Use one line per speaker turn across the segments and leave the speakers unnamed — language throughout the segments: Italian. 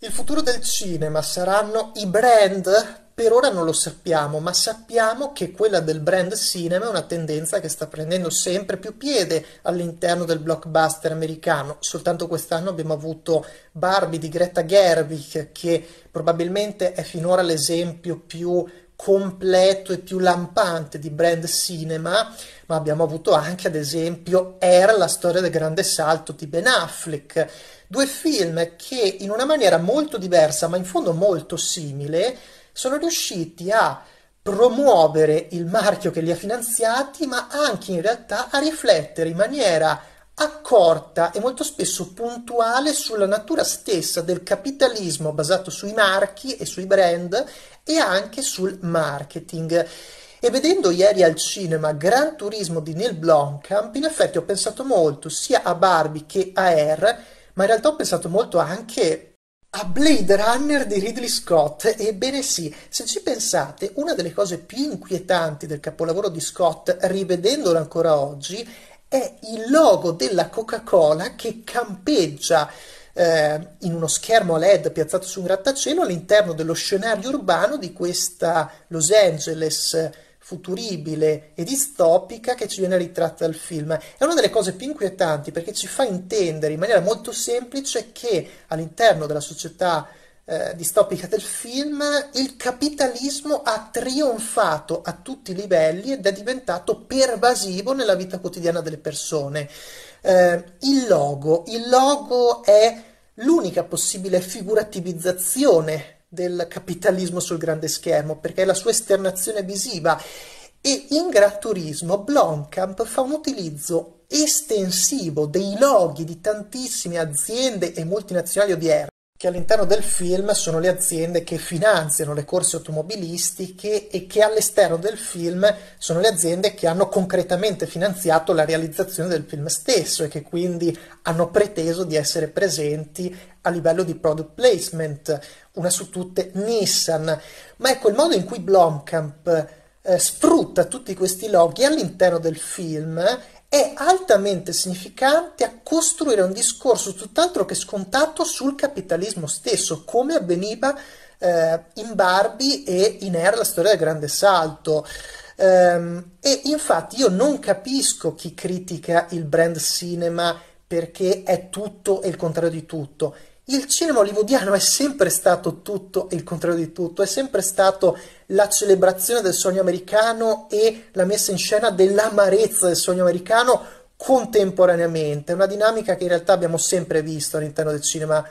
Il futuro del cinema saranno i brand? Per ora non lo sappiamo, ma sappiamo che quella del brand cinema è una tendenza che sta prendendo sempre più piede all'interno del blockbuster americano. Soltanto quest'anno abbiamo avuto Barbie di Greta Gerwig, che probabilmente è finora l'esempio più completo e più lampante di brand cinema, ma abbiamo avuto anche, ad esempio, Air, la storia del grande salto di Ben Affleck. Due film che in una maniera molto diversa, ma in fondo molto simile, sono riusciti a promuovere il marchio che li ha finanziati, ma anche in realtà a riflettere in maniera accorta e molto spesso puntuale sulla natura stessa del capitalismo basato sui marchi e sui brand e anche sul marketing. E vedendo ieri al cinema Gran Turismo di Neil Blomkamp, in effetti ho pensato molto sia a Barbie che a Air, ma in realtà ho pensato molto anche a Blade Runner di Ridley Scott. Ebbene sì, se ci pensate, una delle cose più inquietanti del capolavoro di Scott, rivedendolo ancora oggi, è il logo della Coca-Cola che campeggia eh, in uno schermo LED piazzato su un grattacielo all'interno dello scenario urbano di questa Los Angeles futuribile e distopica che ci viene ritratta dal film. È una delle cose più inquietanti perché ci fa intendere in maniera molto semplice che all'interno della società eh, distopica del film, il capitalismo ha trionfato a tutti i livelli ed è diventato pervasivo nella vita quotidiana delle persone. Eh, il logo, il logo è l'unica possibile figurativizzazione del capitalismo sul grande schermo, perché è la sua esternazione visiva. E in Gran Turismo Blomkamp fa un utilizzo estensivo dei loghi di tantissime aziende e multinazionali odierne che all'interno del film sono le aziende che finanziano le corse automobilistiche e che all'esterno del film sono le aziende che hanno concretamente finanziato la realizzazione del film stesso e che quindi hanno preteso di essere presenti a livello di product placement, una su tutte Nissan. Ma ecco il modo in cui Blomkamp eh, sfrutta tutti questi loghi all'interno del film è altamente significante a costruire un discorso tutt'altro che scontato sul capitalismo stesso, come avveniva eh, in Barbie e in Air la storia del grande salto. Um, e infatti io non capisco chi critica il brand cinema perché è tutto e il contrario di tutto il cinema hollywoodiano è sempre stato tutto e il contrario di tutto, è sempre stato la celebrazione del sogno americano e la messa in scena dell'amarezza del sogno americano contemporaneamente, una dinamica che in realtà abbiamo sempre visto all'interno del cinema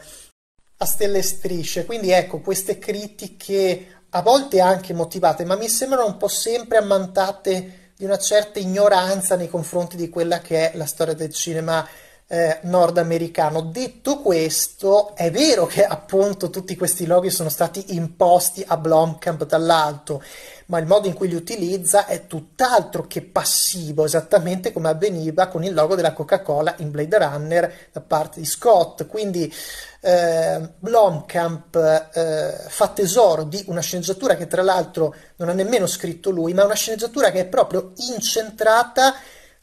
a stelle e strisce, quindi ecco queste critiche a volte anche motivate, ma mi sembrano un po' sempre ammantate di una certa ignoranza nei confronti di quella che è la storia del cinema eh, nordamericano. Detto questo, è vero che appunto tutti questi loghi sono stati imposti a Blomkamp dall'alto, ma il modo in cui li utilizza è tutt'altro che passivo, esattamente come avveniva con il logo della Coca-Cola in Blade Runner da parte di Scott. Quindi eh, Blomkamp eh, fa tesoro di una sceneggiatura che tra l'altro non ha nemmeno scritto lui, ma una sceneggiatura che è proprio incentrata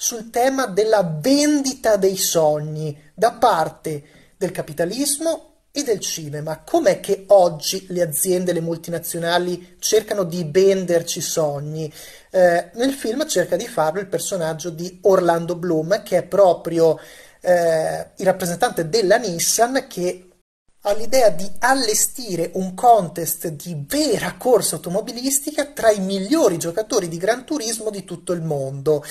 sul tema della vendita dei sogni da parte del capitalismo e del cinema. Com'è che oggi le aziende, le multinazionali cercano di venderci sogni? Eh, nel film cerca di farlo il personaggio di Orlando Bloom, che è proprio eh, il rappresentante della Nissan che all'idea di allestire un contest di vera corsa automobilistica tra i migliori giocatori di Gran Turismo di tutto il mondo.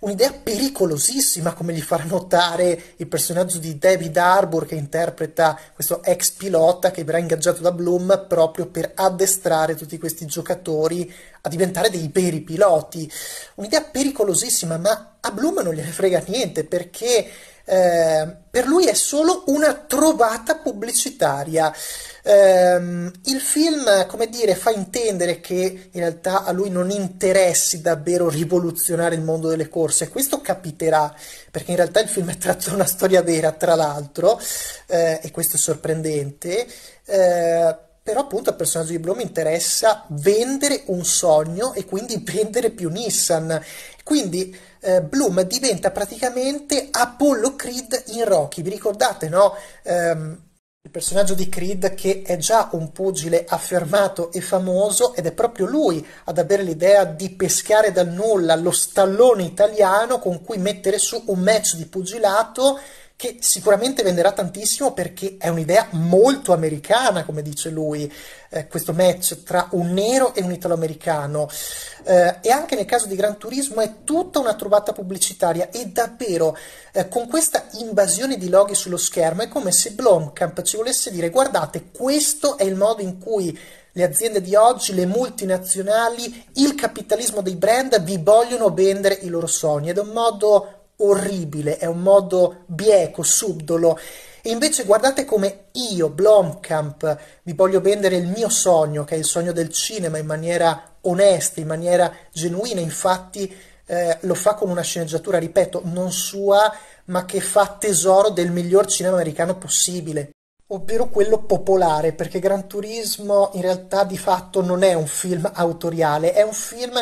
Un'idea pericolosissima, come gli farà notare il personaggio di David Harbour che interpreta questo ex pilota che verrà ingaggiato da Bloom proprio per addestrare tutti questi giocatori a diventare dei veri piloti. Un'idea pericolosissima, ma a Bloom non gliene frega niente perché eh, per lui è solo una trovata pubblicitaria. Eh, il film, come dire, fa intendere che in realtà a lui non interessi davvero rivoluzionare il mondo delle corse. Questo capiterà, perché in realtà il film è tratto da una storia vera, tra l'altro, eh, e questo è sorprendente. Eh, però appunto al personaggio di Blom interessa vendere un sogno e quindi vendere più Nissan quindi eh, Bloom diventa praticamente Apollo Creed in Rocky. Vi ricordate, no? Um, il personaggio di Creed che è già un pugile affermato e famoso ed è proprio lui ad avere l'idea di pescare dal nulla lo stallone italiano con cui mettere su un match di pugilato che sicuramente venderà tantissimo perché è un'idea molto americana, come dice lui, eh, questo match tra un nero e un italo-americano. Eh, e anche nel caso di Gran Turismo è tutta una trovata pubblicitaria e davvero eh, con questa invasione di loghi sullo schermo è come se Blomkamp ci volesse dire guardate, questo è il modo in cui le aziende di oggi, le multinazionali, il capitalismo dei brand vi vogliono vendere i loro sogni ed è un modo orribile, è un modo bieco, subdolo. E invece guardate come io, Blomkamp, vi voglio vendere il mio sogno, che è il sogno del cinema, in maniera onesta, in maniera genuina. Infatti eh, lo fa con una sceneggiatura, ripeto, non sua, ma che fa tesoro del miglior cinema americano possibile ovvero quello popolare, perché Gran Turismo in realtà di fatto non è un film autoriale, è un film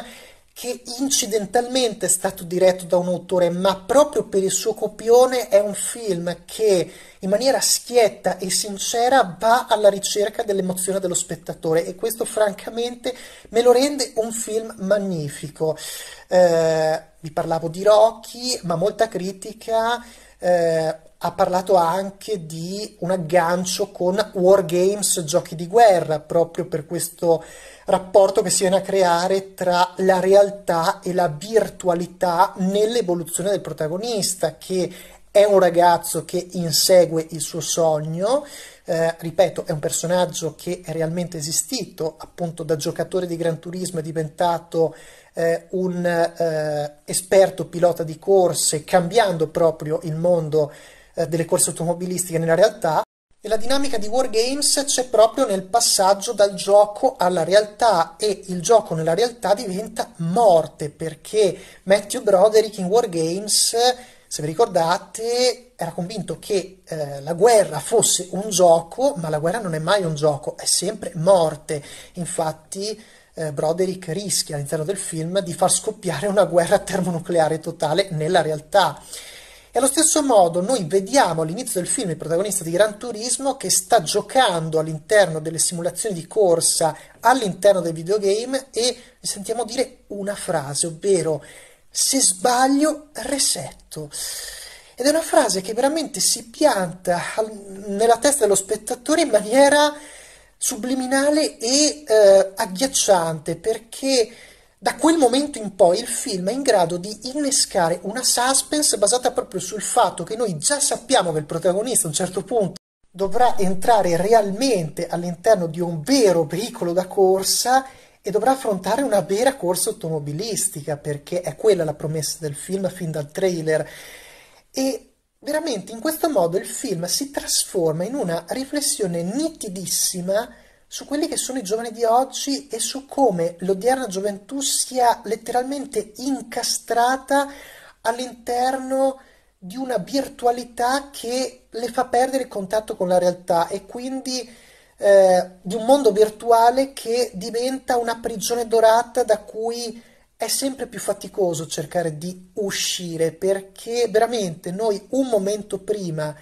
che incidentalmente è stato diretto da un autore, ma proprio per il suo copione è un film che in maniera schietta e sincera va alla ricerca dell'emozione dello spettatore e questo francamente me lo rende un film magnifico. Eh, vi parlavo di Rocky, ma molta critica. Eh, ha parlato anche di un aggancio con War Games, giochi di guerra, proprio per questo rapporto che si viene a creare tra la realtà e la virtualità nell'evoluzione del protagonista, che è un ragazzo che insegue il suo sogno, eh, ripeto, è un personaggio che è realmente esistito, appunto da giocatore di Gran Turismo è diventato eh, un eh, esperto pilota di corse, cambiando proprio il mondo eh, delle corse automobilistiche nella realtà. E la dinamica di Wargames c'è proprio nel passaggio dal gioco alla realtà e il gioco nella realtà diventa morte perché Matthew Broderick in Wargames, se vi ricordate, era convinto che eh, la guerra fosse un gioco, ma la guerra non è mai un gioco, è sempre morte. Infatti eh, Broderick rischia all'interno del film di far scoppiare una guerra termonucleare totale nella realtà. E allo stesso modo noi vediamo all'inizio del film il protagonista di Gran Turismo che sta giocando all'interno delle simulazioni di corsa, all'interno del videogame e sentiamo dire una frase, ovvero se sbaglio resetto. Ed è una frase che veramente si pianta nella testa dello spettatore in maniera subliminale e eh, agghiacciante perché da quel momento in poi il film è in grado di innescare una suspense basata proprio sul fatto che noi già sappiamo che il protagonista a un certo punto dovrà entrare realmente all'interno di un vero veicolo da corsa e dovrà affrontare una vera corsa automobilistica, perché è quella la promessa del film fin dal trailer. E veramente in questo modo il film si trasforma in una riflessione nitidissima su quelli che sono i giovani di oggi e su come l'odierna gioventù sia letteralmente incastrata all'interno di una virtualità che le fa perdere il contatto con la realtà e quindi eh, di un mondo virtuale che diventa una prigione dorata da cui è sempre più faticoso cercare di uscire perché veramente noi un momento prima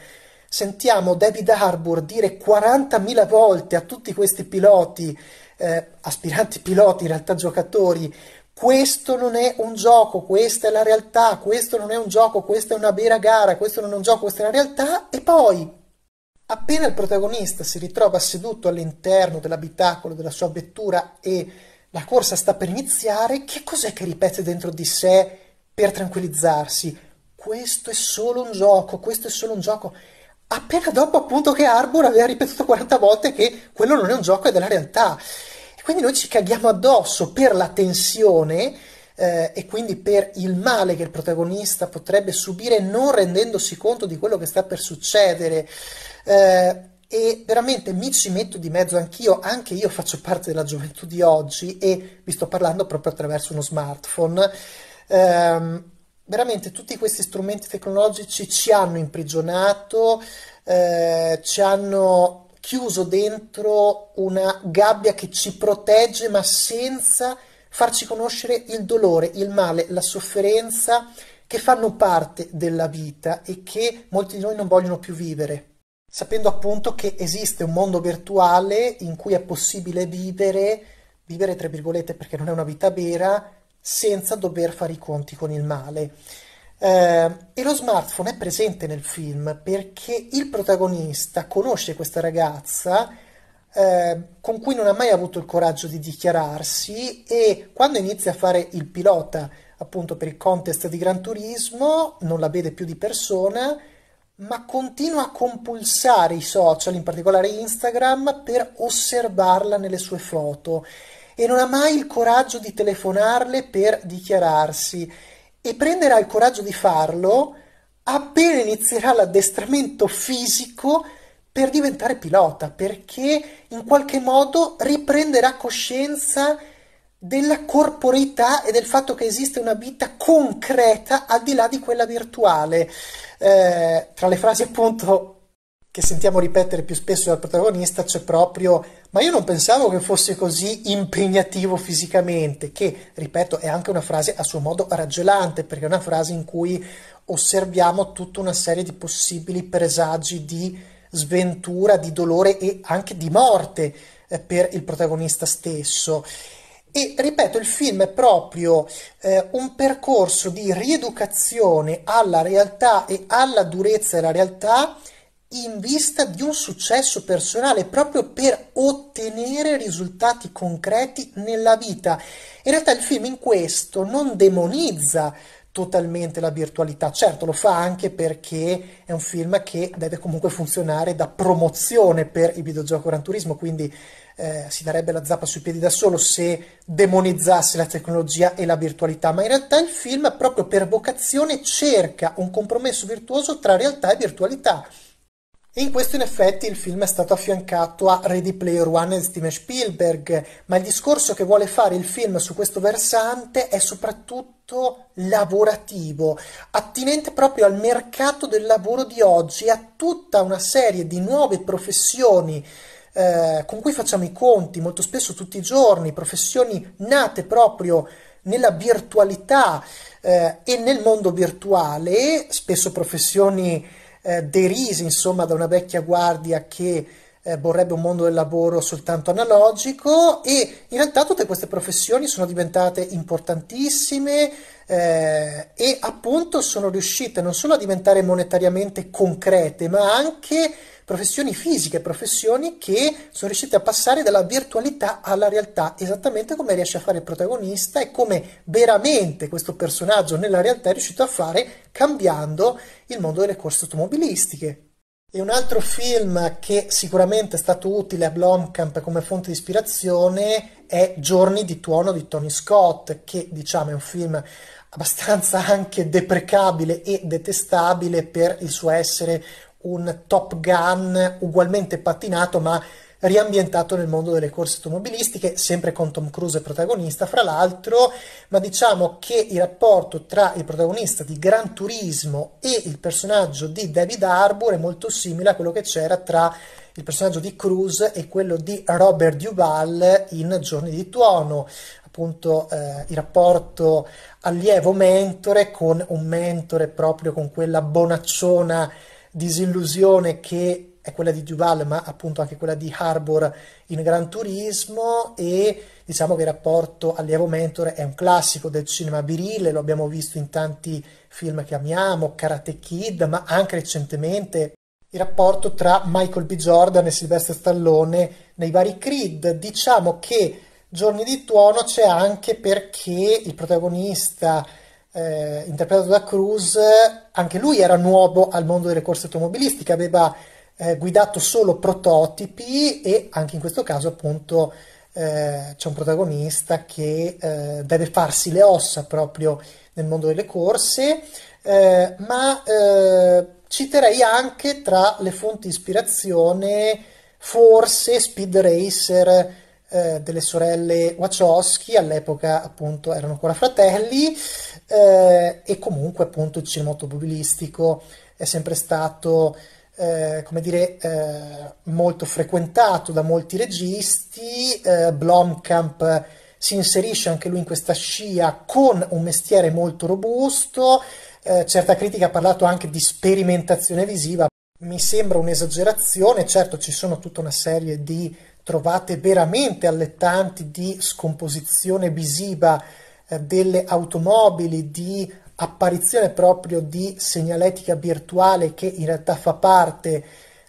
sentiamo David Harbour dire 40.000 volte a tutti questi piloti, eh, aspiranti piloti, in realtà giocatori, questo non è un gioco, questa è la realtà, questo non è un gioco, questa è una vera gara, questo non è un gioco, questa è la realtà, e poi Appena il protagonista si ritrova seduto all'interno dell'abitacolo della sua vettura e la corsa sta per iniziare, che cos'è che ripete dentro di sé per tranquillizzarsi? Questo è solo un gioco, questo è solo un gioco appena dopo appunto che Arbor aveva ripetuto 40 volte che quello non è un gioco, è della realtà. E quindi noi ci caghiamo addosso per la tensione eh, e quindi per il male che il protagonista potrebbe subire non rendendosi conto di quello che sta per succedere. Eh, e veramente mi ci metto di mezzo anch'io, anche io faccio parte della gioventù di oggi e vi sto parlando proprio attraverso uno smartphone. Ehm, veramente tutti questi strumenti tecnologici ci hanno imprigionato, eh, ci hanno chiuso dentro una gabbia che ci protegge ma senza farci conoscere il dolore, il male, la sofferenza che fanno parte della vita e che molti di noi non vogliono più vivere. Sapendo appunto che esiste un mondo virtuale in cui è possibile vivere, vivere tra virgolette perché non è una vita vera, senza dover fare i conti con il male. Eh, e lo smartphone è presente nel film perché il protagonista conosce questa ragazza eh, con cui non ha mai avuto il coraggio di dichiararsi e quando inizia a fare il pilota appunto per il contest di Gran Turismo non la vede più di persona ma continua a compulsare i social, in particolare Instagram, per osservarla nelle sue foto e non ha mai il coraggio di telefonarle per dichiararsi e prenderà il coraggio di farlo appena inizierà l'addestramento fisico per diventare pilota, perché in qualche modo riprenderà coscienza della corporeità e del fatto che esiste una vita concreta al di là di quella virtuale. Eh, tra le frasi appunto che sentiamo ripetere più spesso dal protagonista c'è proprio ma io non pensavo che fosse così impegnativo fisicamente che ripeto è anche una frase a suo modo raggelante perché è una frase in cui osserviamo tutta una serie di possibili presagi di sventura, di dolore e anche di morte eh, per il protagonista stesso e ripeto, il film è proprio eh, un percorso di rieducazione alla realtà e alla durezza della realtà in vista di un successo personale, proprio per ottenere risultati concreti nella vita. In realtà il film in questo non demonizza totalmente la virtualità. Certo, lo fa anche perché è un film che deve comunque funzionare da promozione per il videogioco Gran Turismo, quindi eh, si darebbe la zappa sui piedi da solo se demonizzasse la tecnologia e la virtualità, ma in realtà il film proprio per vocazione cerca un compromesso virtuoso tra realtà e virtualità. E in questo in effetti il film è stato affiancato a Ready Player One di Steven Spielberg, ma il discorso che vuole fare il film su questo versante è soprattutto lavorativo, attinente proprio al mercato del lavoro di oggi e a tutta una serie di nuove professioni eh, con cui facciamo i conti molto spesso tutti i giorni, professioni nate proprio nella virtualità eh, e nel mondo virtuale, spesso professioni eh, derisi insomma da una vecchia guardia che eh, vorrebbe un mondo del lavoro soltanto analogico e in realtà tutte queste professioni sono diventate importantissime eh, e appunto sono riuscite non solo a diventare monetariamente concrete ma anche professioni fisiche, professioni che sono riuscite a passare dalla virtualità alla realtà, esattamente come riesce a fare il protagonista e come veramente questo personaggio nella realtà è riuscito a fare cambiando il mondo delle corse automobilistiche. E un altro film che sicuramente è stato utile a Blomkamp come fonte di ispirazione è Giorni di tuono di Tony Scott, che diciamo è un film abbastanza anche deprecabile e detestabile per il suo essere un Top Gun ugualmente patinato ma riambientato nel mondo delle corse automobilistiche, sempre con Tom Cruise protagonista, fra l'altro, ma diciamo che il rapporto tra il protagonista di Gran Turismo e il personaggio di David Harbour è molto simile a quello che c'era tra il personaggio di Cruise e quello di Robert Duval in Giorni di Tuono, appunto eh, il rapporto allievo-mentore con un mentore proprio con quella bonacciona disillusione che è quella di Duval, ma appunto anche quella di Harbour in Gran Turismo e diciamo che il rapporto allievo-mentore è un classico del cinema virile, lo abbiamo visto in tanti film che amiamo, Karate Kid, ma anche recentemente il rapporto tra Michael B. Jordan e Sylvester Stallone nei vari Creed. Diciamo che Giorni di Tuono c'è anche perché il protagonista eh, interpretato da Cruz, anche lui era nuovo al mondo delle corse automobilistiche, aveva guidato solo prototipi e anche in questo caso appunto eh, c'è un protagonista che eh, deve farsi le ossa proprio nel mondo delle corse, eh, ma eh, citerei anche tra le fonti ispirazione forse Speed Racer eh, delle sorelle Wachowski, all'epoca appunto erano ancora fratelli, eh, e comunque appunto il cinema automobilistico è sempre stato eh, come dire, eh, molto frequentato da molti registi. Eh, Blomkamp si inserisce anche lui in questa scia con un mestiere molto robusto. Eh, certa critica ha parlato anche di sperimentazione visiva. Mi sembra un'esagerazione, certo ci sono tutta una serie di trovate veramente allettanti di scomposizione visiva eh, delle automobili, di apparizione proprio di segnaletica virtuale che in realtà fa parte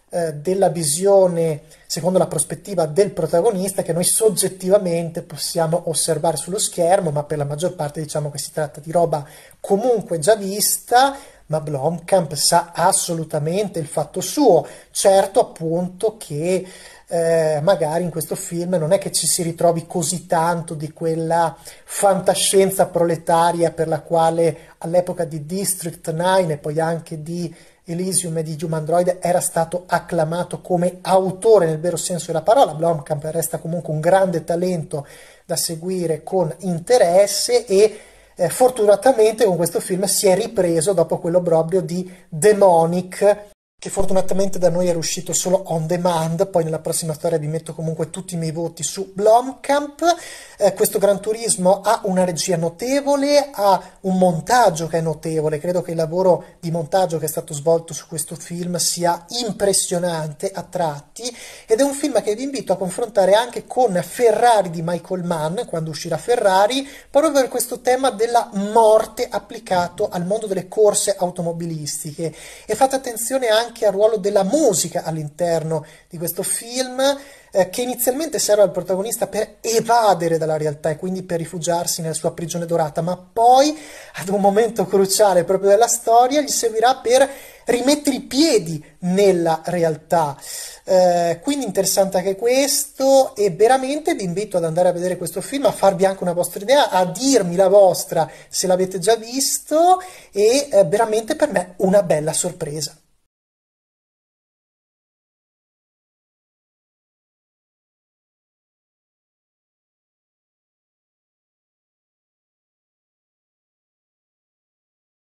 eh, della visione secondo la prospettiva del protagonista che noi soggettivamente possiamo osservare sullo schermo, ma per la maggior parte diciamo che si tratta di roba comunque già vista, ma Blomkamp sa assolutamente il fatto suo, certo appunto che eh, magari in questo film non è che ci si ritrovi così tanto di quella fantascienza proletaria per la quale all'epoca di District 9 e poi anche di Elysium e di Human era stato acclamato come autore nel vero senso della parola. Blomkamp resta comunque un grande talento da seguire con interesse e eh, fortunatamente con questo film si è ripreso dopo quell'obbrobrio di Demonic che fortunatamente da noi era uscito solo on demand, poi nella prossima storia vi metto comunque tutti i miei voti su Blomkamp. Eh, questo Gran Turismo ha una regia notevole, ha un montaggio che è notevole, credo che il lavoro di montaggio che è stato svolto su questo film sia impressionante a tratti ed è un film che vi invito a confrontare anche con Ferrari di Michael Mann, quando uscirà Ferrari, proprio per questo tema della morte applicato al mondo delle corse automobilistiche. E fate attenzione anche anche al ruolo della musica all'interno di questo film, eh, che inizialmente serve al protagonista per evadere dalla realtà e quindi per rifugiarsi nella sua prigione dorata, ma poi ad un momento cruciale proprio della storia gli servirà per rimettere i piedi nella realtà. Eh, quindi interessante anche questo e veramente vi invito ad andare a vedere questo film, a farvi anche una vostra idea, a dirmi la vostra se l'avete già visto e eh, veramente per me una bella sorpresa.